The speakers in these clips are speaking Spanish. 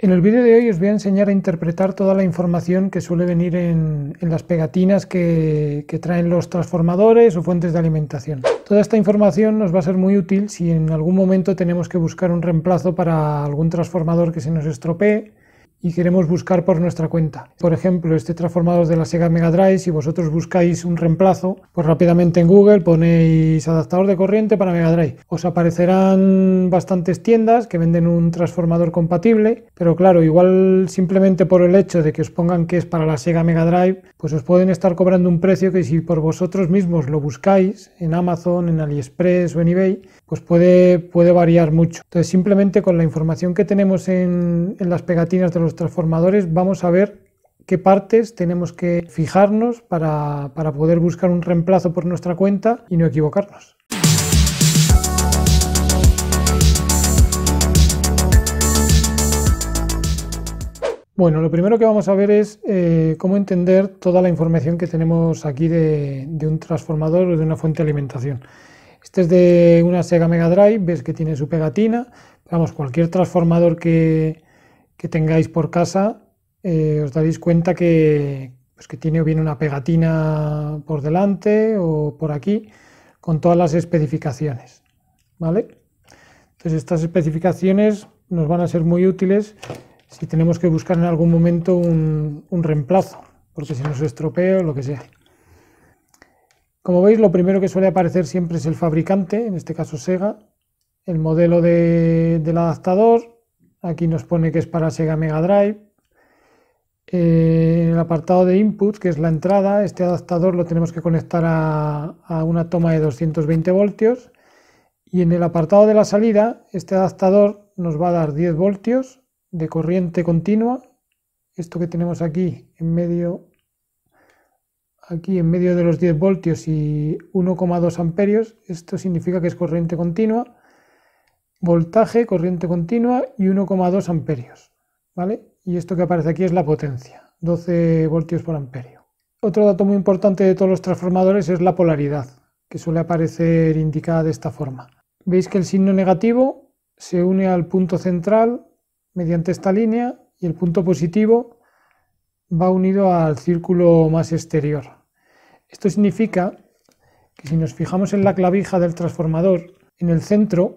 En el vídeo de hoy os voy a enseñar a interpretar toda la información que suele venir en, las pegatinas que, traen los transformadores o fuentes de alimentación. Toda esta información nos va a ser muy útil si en algún momento tenemos que buscar un reemplazo para algún transformador que se nos estropee y queremos buscar por nuestra cuenta. Por ejemplo, este transformador de la Sega Mega Drive, si vosotros buscáis un reemplazo, pues rápidamente en Google ponéis adaptador de corriente para Mega Drive. Os aparecerán bastantes tiendas que venden un transformador compatible, pero claro, igual simplemente por el hecho de que os pongan que es para la Sega Mega Drive, pues os pueden estar cobrando un precio que si por vosotros mismos lo buscáis en Amazon, en AliExpress o en eBay, pues puede, puede variar mucho. Entonces, simplemente con la información que tenemos en las pegatinas de los transformadores vamos a ver qué partes tenemos que fijarnos para, para poder buscar un reemplazo por nuestra cuenta y no equivocarnos. Bueno, lo primero que vamos a ver es eh, cómo entender toda la información que tenemos aquí de, de, un transformador o de una fuente de alimentación. Este es de una Sega Mega Drive, ves que tiene su pegatina. Vamos, cualquier transformador que, que tengáis por casa, eh, os daréis cuenta que, pues, que tiene o bien una pegatina por delante o por aquí con todas las especificaciones. ¿Vale? Entonces estas especificaciones nos van a ser muy útiles si tenemos que buscar en algún momento un, reemplazo, porque si nos estropea o lo que sea. Como veis, lo primero que suele aparecer siempre es el fabricante, en este caso Sega, el modelo del adaptador, Aquí nos pone que es para Sega Mega Drive. en eh, el apartado de Input, que es la entrada, este adaptador lo tenemos que conectar a, una toma de 220 voltios. Y en el apartado de la salida, este adaptador nos va a dar 10 voltios de corriente continua. Esto que tenemos aquí en medio, aquí en medio de los 10 voltios y 1,2 amperios, esto significa que es corriente continua voltaje, corriente continua y 1,2 amperios. ¿vale? Y esto que aparece aquí es la potencia, 12 voltios por amperio. Otro dato muy importante de todos los transformadores es la polaridad, que suele aparecer indicada de esta forma. Veis que el signo negativo se une al punto central mediante esta línea y el punto positivo va unido al círculo más exterior. Esto significa que si nos fijamos en la clavija del transformador, en el centro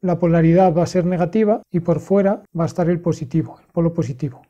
la polaridad va a ser negativa y por fuera va a estar el positivo, el polo positivo.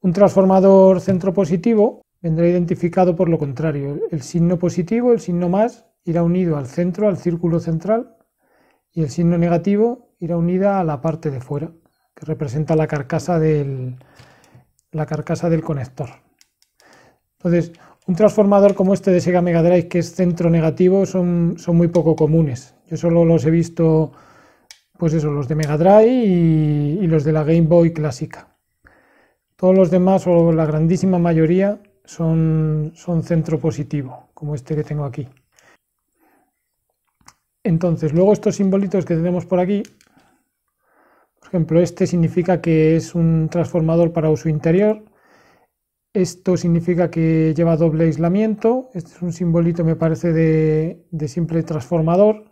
Un transformador centro positivo vendrá identificado por lo contrario. El signo positivo, el signo más, irá unido al centro, al círculo central, y el signo negativo irá unida a la parte de fuera, que representa la carcasa del, la carcasa del conector. Entonces, un transformador como este de Sega Mega Drive, que es centro negativo, son, son muy poco comunes. Yo solo los he visto pues eso, los de Mega Drive y, los de la Game Boy clásica. Todos los demás, o la grandísima mayoría, son, centro positivo, como este que tengo aquí. Entonces, luego estos simbolitos que tenemos por aquí, por ejemplo, este significa que es un transformador para uso interior, esto significa que lleva doble aislamiento, este es un simbolito me parece de simple transformador,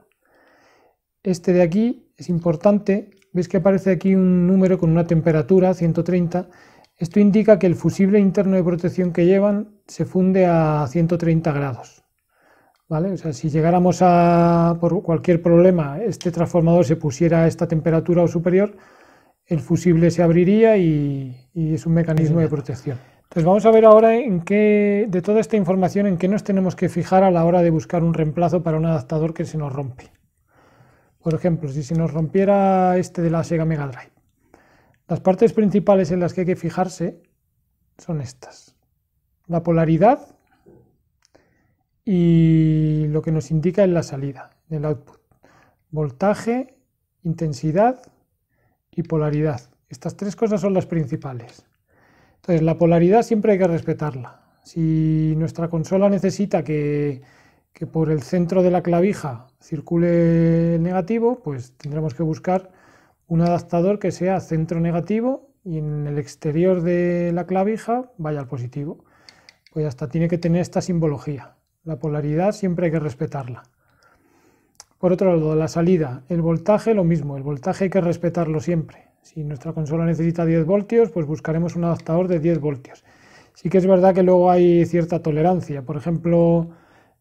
este de aquí es importante, veis que aparece aquí un número con una temperatura, 130, esto indica que el fusible interno de protección que llevan se funde a 130 grados. ¿vale? si llegáramos a, por cualquier problema, este transformador se pusiera a esta temperatura o superior, el fusible se abriría y, es un mecanismo de protección. Entonces vamos a ver ahora de toda esta información, en qué nos tenemos que fijar a la hora de buscar un reemplazo para un adaptador que se nos rompe. Por ejemplo, si se nos rompiera este de la Sega Mega Drive, las partes principales en las que hay que fijarse son estas. La polaridad y lo que nos indica en la salida, el output. Voltaje, intensidad y polaridad. Estas tres cosas son las principales. Entonces, la polaridad siempre hay que respetarla. Si nuestra consola necesita que que por el centro de la clavija circule negativo, pues tendremos que buscar un adaptador que sea centro negativo y en el exterior de la clavija vaya al positivo. Pues hasta tiene que tener esta simbología. La polaridad siempre hay que respetarla. Por otro lado, la salida, el voltaje lo mismo, el voltaje hay que respetarlo siempre. Si nuestra consola necesita 10 voltios, pues buscaremos un adaptador de 10 voltios. Sí que es verdad que luego hay cierta tolerancia, por ejemplo,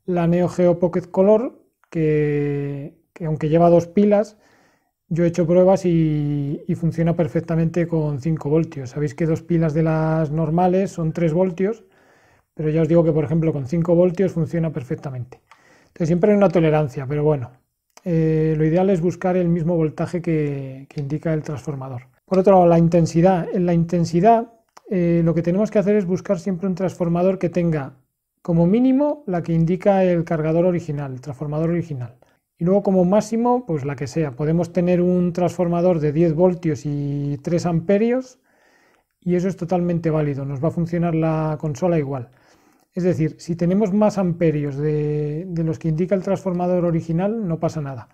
la Neo Geo Pocket Color, que, aunque lleva dos pilas, yo he hecho pruebas y, funciona perfectamente con 5 voltios. Sabéis que dos pilas de las normales son 3 voltios, pero ya os digo que, por ejemplo, con 5 voltios funciona perfectamente. Entonces, siempre hay una tolerancia, pero bueno, eh, lo ideal es buscar el mismo voltaje que, indica el transformador. Por otro lado, la intensidad. En la intensidad, eh, lo que tenemos que hacer es buscar siempre un transformador que tenga como mínimo, la que indica el cargador original, el transformador original. Y luego como máximo, pues la que sea. Podemos tener un transformador de 10 voltios y 3 amperios y eso es totalmente válido. Nos va a funcionar la consola igual. Es decir, si tenemos más amperios de, de los que indica el transformador original, no pasa nada.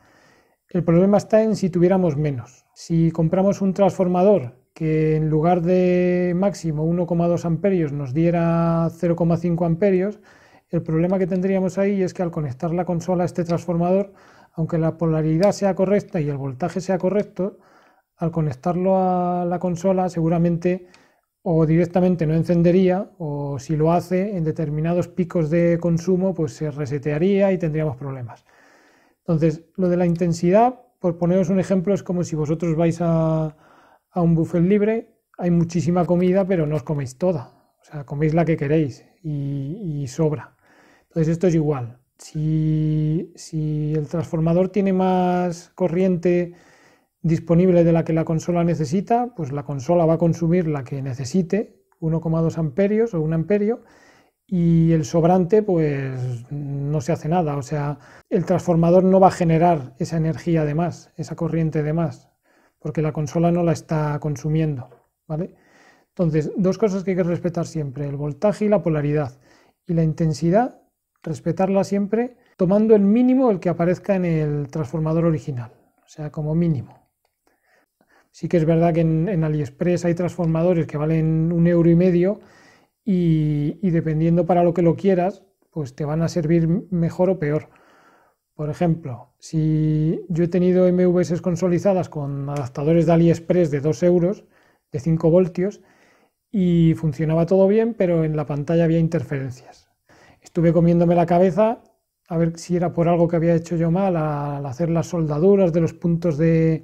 El problema está en si tuviéramos menos. Si compramos un transformador que en lugar de máximo 1,2 amperios nos diera 0,5 amperios, el problema que tendríamos ahí es que al conectar la consola a este transformador, aunque la polaridad sea correcta y el voltaje sea correcto, al conectarlo a la consola seguramente o directamente no encendería o si lo hace en determinados picos de consumo pues se resetearía y tendríamos problemas. Entonces, lo de la intensidad, por poneros un ejemplo, es como si vosotros vais a, a un buffet libre, hay muchísima comida, pero no os coméis toda. O sea, coméis la que queréis y, sobra. Entonces esto es igual. Si, si, el transformador tiene más corriente disponible de la que la consola necesita, pues la consola va a consumir la que necesite, 1,2 amperios o 1 amperio, y el sobrante pues no se hace nada, o sea, el transformador no va a generar esa energía de más, esa corriente de más, porque la consola no la está consumiendo. ¿vale? Entonces, dos cosas que hay que respetar siempre, el voltaje y la polaridad. Y la intensidad, respetarla siempre tomando el mínimo el que aparezca en el transformador original, o sea, como mínimo. Sí que es verdad que en, AliExpress hay transformadores que valen un euro y medio y dependiendo para lo que lo quieras, pues te van a servir mejor o peor. Por ejemplo, si yo he tenido MVS consolizadas con adaptadores de AliExpress de 2 euros, de 5 voltios, y funcionaba todo bien, pero en la pantalla había interferencias. Estuve comiéndome la cabeza a ver si era por algo que había hecho yo mal al hacer las soldaduras de los puntos de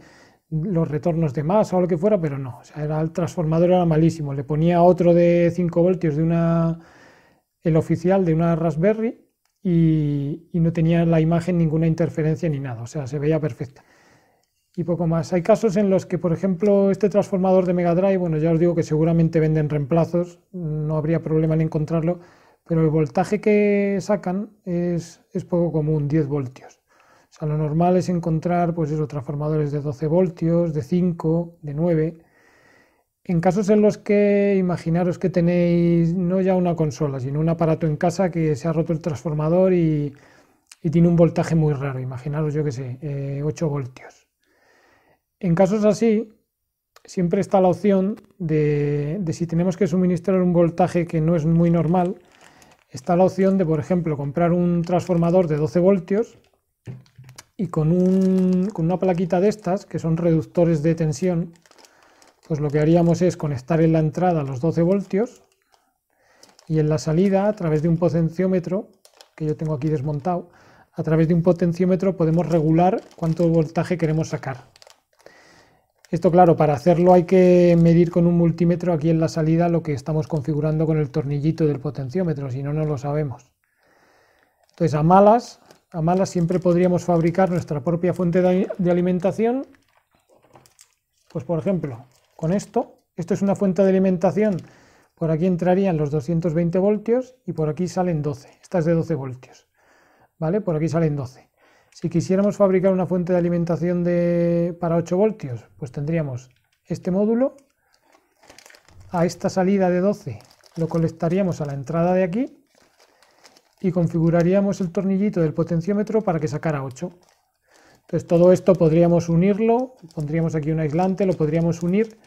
los retornos de masa o lo que fuera, pero no, era, el transformador era malísimo, le ponía otro de 5 voltios de una el oficial de una Raspberry y, no tenía la imagen ninguna interferencia ni nada, o sea, se veía perfecta y poco más. Hay casos en los que, por ejemplo, este transformador de Mega Drive, bueno, ya os digo que seguramente venden reemplazos, no habría problema en encontrarlo, pero el voltaje que sacan es, es poco común, 10 voltios. O sea, lo normal es encontrar, pues esos transformadores de 12 voltios, de 5, de 9. En casos en los que imaginaros que tenéis no ya una consola, sino un aparato en casa que se ha roto el transformador y, tiene un voltaje muy raro, imaginaros yo que sé, 8 eh, voltios. En casos así, siempre está la opción de, si tenemos que suministrar un voltaje que no es muy normal, está la opción de, por ejemplo, comprar un transformador de 12 voltios y con, una plaquita de estas, que son reductores de tensión, pues lo que haríamos es conectar en la entrada los 12 voltios y en la salida, a través de un potenciómetro, que yo tengo aquí desmontado, a través de un potenciómetro podemos regular cuánto voltaje queremos sacar. Esto claro, para hacerlo hay que medir con un multímetro aquí en la salida lo que estamos configurando con el tornillito del potenciómetro, si no, no lo sabemos. Entonces a malas, a malas siempre podríamos fabricar nuestra propia fuente de alimentación, pues por ejemplo, con esto. Esto es una fuente de alimentación. Por aquí entrarían los 220 voltios y por aquí salen 12. Esta es de 12 voltios. ¿Vale? Por aquí salen 12. Si quisiéramos fabricar una fuente de alimentación de, para 8 voltios, pues tendríamos este módulo. A esta salida de 12 lo conectaríamos a la entrada de aquí y configuraríamos el tornillito del potenciómetro para que sacara 8. Entonces todo esto podríamos unirlo, pondríamos aquí un aislante, lo podríamos unir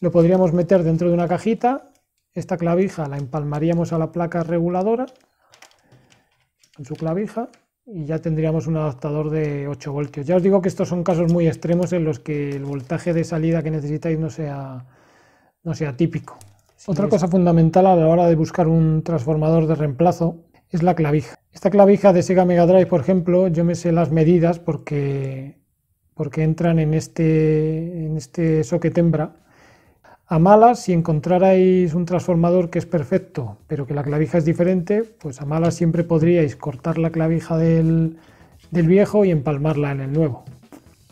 lo podríamos meter dentro de una cajita. Esta clavija la empalmaríamos a la placa reguladora con su clavija y ya tendríamos un adaptador de 8 voltios. Ya os digo que estos son casos muy extremos en los que el voltaje de salida que necesitáis no sea, no sea típico. Otra cosa fundamental a la hora de buscar un transformador de reemplazo es la clavija. Esta clavija de Sega Mega Drive, por ejemplo, yo me sé las medidas porque, porque entran en este, en este socket hembra a malas, si encontrarais un transformador que es perfecto, pero que la clavija es diferente, pues a malas siempre podríais cortar la clavija del, del, viejo y empalmarla en el nuevo.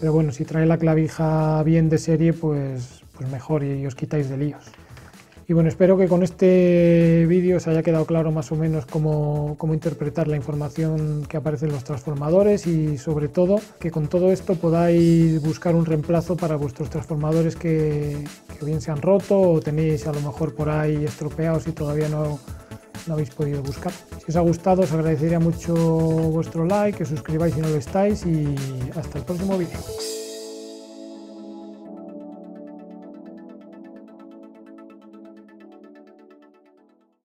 Pero bueno, si trae la clavija bien de serie, pues, pues mejor y os quitáis de líos. Y bueno, espero que con este vídeo os haya quedado claro más o menos cómo, cómo interpretar la información que aparece en los transformadores y sobre todo que con todo esto podáis buscar un reemplazo para vuestros transformadores que, bien se han roto o tenéis a lo mejor por ahí estropeados y todavía no, no habéis podido buscar. Si os ha gustado os agradecería mucho vuestro like, que os suscribáis si no lo estáis y hasta el próximo vídeo.